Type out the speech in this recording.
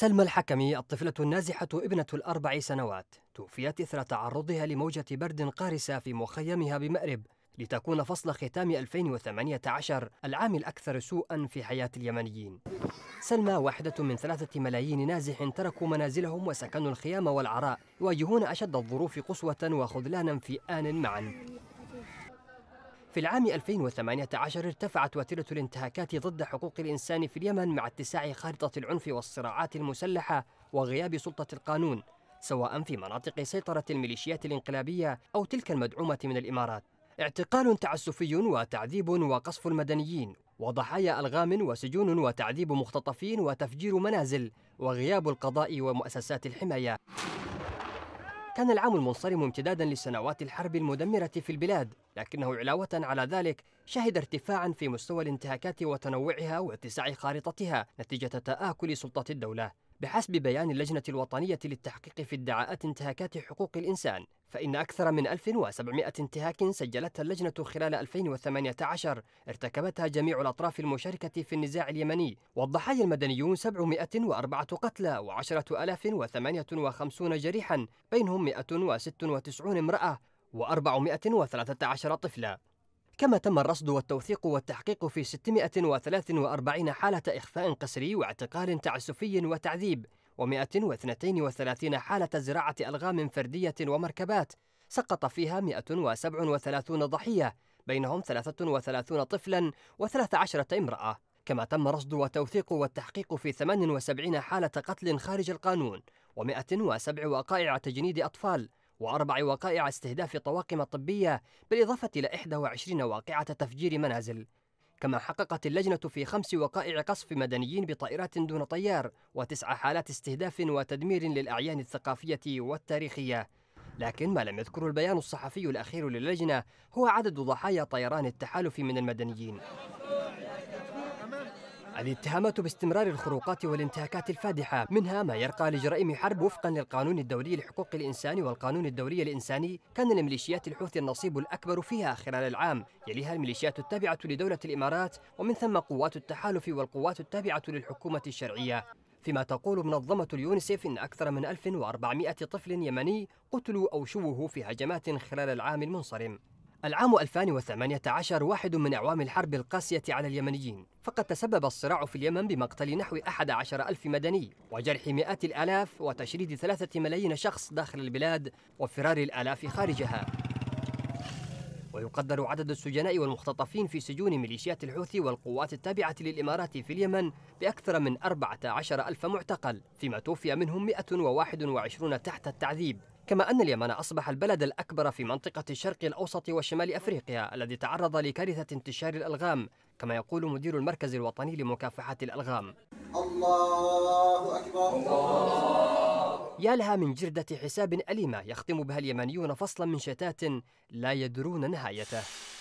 سلمى الحكمي الطفلة النازحة ابنة الأربع سنوات توفيت إثر تعرضها لموجة برد قارسة في مخيمها بمأرب لتكون فصل ختام 2018 العام الأكثر سوءا في حياة اليمنيين سلمى واحدة من ثلاثة ملايين نازح تركوا منازلهم وسكنوا الخيام والعراء يواجهون أشد الظروف قسوة وخذلانا في آن معا في العام 2018 ارتفعت وتيرة الانتهاكات ضد حقوق الإنسان في اليمن مع اتساع خارطة العنف والصراعات المسلحة وغياب سلطة القانون سواء في مناطق سيطرة الميليشيات الانقلابية أو تلك المدعومة من الإمارات اعتقال تعسفي وتعذيب وقصف المدنيين وضحايا ألغام وسجون وتعذيب مختطفين وتفجير منازل وغياب القضاء ومؤسسات الحماية كان العام المنصرم امتدادا لسنوات الحرب المدمرة في البلاد لكنه علاوة على ذلك شهد ارتفاعا في مستوى الانتهاكات وتنوعها واتساع خارطتها نتيجة تآكل سلطة الدولة بحسب بيان اللجنة الوطنية للتحقيق في ادعاءات انتهاكات حقوق الإنسان فإن أكثر من 1700 انتهاك سجلتها اللجنة خلال 2018 ارتكبتها جميع الأطراف المشاركة في النزاع اليمني والضحايا المدنيون 704 قتلى و10058 جريحا بينهم 196 امرأة و413 طفلا كما تم الرصد والتوثيق والتحقيق في 643 حالة إخفاء قسري واعتقال تعسفي وتعذيب و 132 حالة زراعة ألغام فردية ومركبات سقط فيها 137 ضحية بينهم 33 طفلا و13 امرأة كما تم رصد وتوثيق والتحقيق في 78 حالة قتل خارج القانون و107 وقائع تجنيد أطفال وأربع وقائع استهداف طواقم طبية بالإضافة إلى 21 واقعة تفجير منازل كما حققت اللجنة في خمس وقائع قصف مدنيين بطائرات دون طيار وتسع حالات استهداف وتدمير للأعيان الثقافية والتاريخية لكن ما لم يذكره البيان الصحفي الأخير للجنة هو عدد ضحايا طيران التحالف من المدنيين الاتهامات باستمرار الخروقات والانتهاكات الفادحة منها ما يرقى لجرائم حرب وفقا للقانون الدولي لحقوق الإنسان والقانون الدولي الإنساني كان لميليشيات الحوثي النصيب الأكبر فيها خلال العام يليها الميليشيات التابعة لدولة الإمارات ومن ثم قوات التحالف والقوات التابعة للحكومة الشرعية فيما تقول منظمة اليونسيف إن أكثر من 1400 طفل يمني قتلوا أو شوهوا في هجمات خلال العام المنصرم العام 2018 واحد من أعوام الحرب القاسية على اليمنيين فقد تسبب الصراع في اليمن بمقتل نحو 11 ألف مدني وجرح مئات الآلاف وتشريد ثلاثة ملايين شخص داخل البلاد وفرار الآلاف خارجها ويقدر عدد السجناء والمختطفين في سجون ميليشيات الحوثي والقوات التابعة للإمارات في اليمن بأكثر من 14 ألف معتقل فيما توفي منهم 121 تحت التعذيب كما أن اليمن أصبح البلد الأكبر في منطقة الشرق الأوسط وشمال أفريقيا الذي تعرض لكارثة انتشار الألغام كما يقول مدير المركز الوطني لمكافحة الألغام الله أكبر الله يا لها من جردة حساب أليمة يختم بها اليمنيون فصلا من شتات لا يدرون نهايته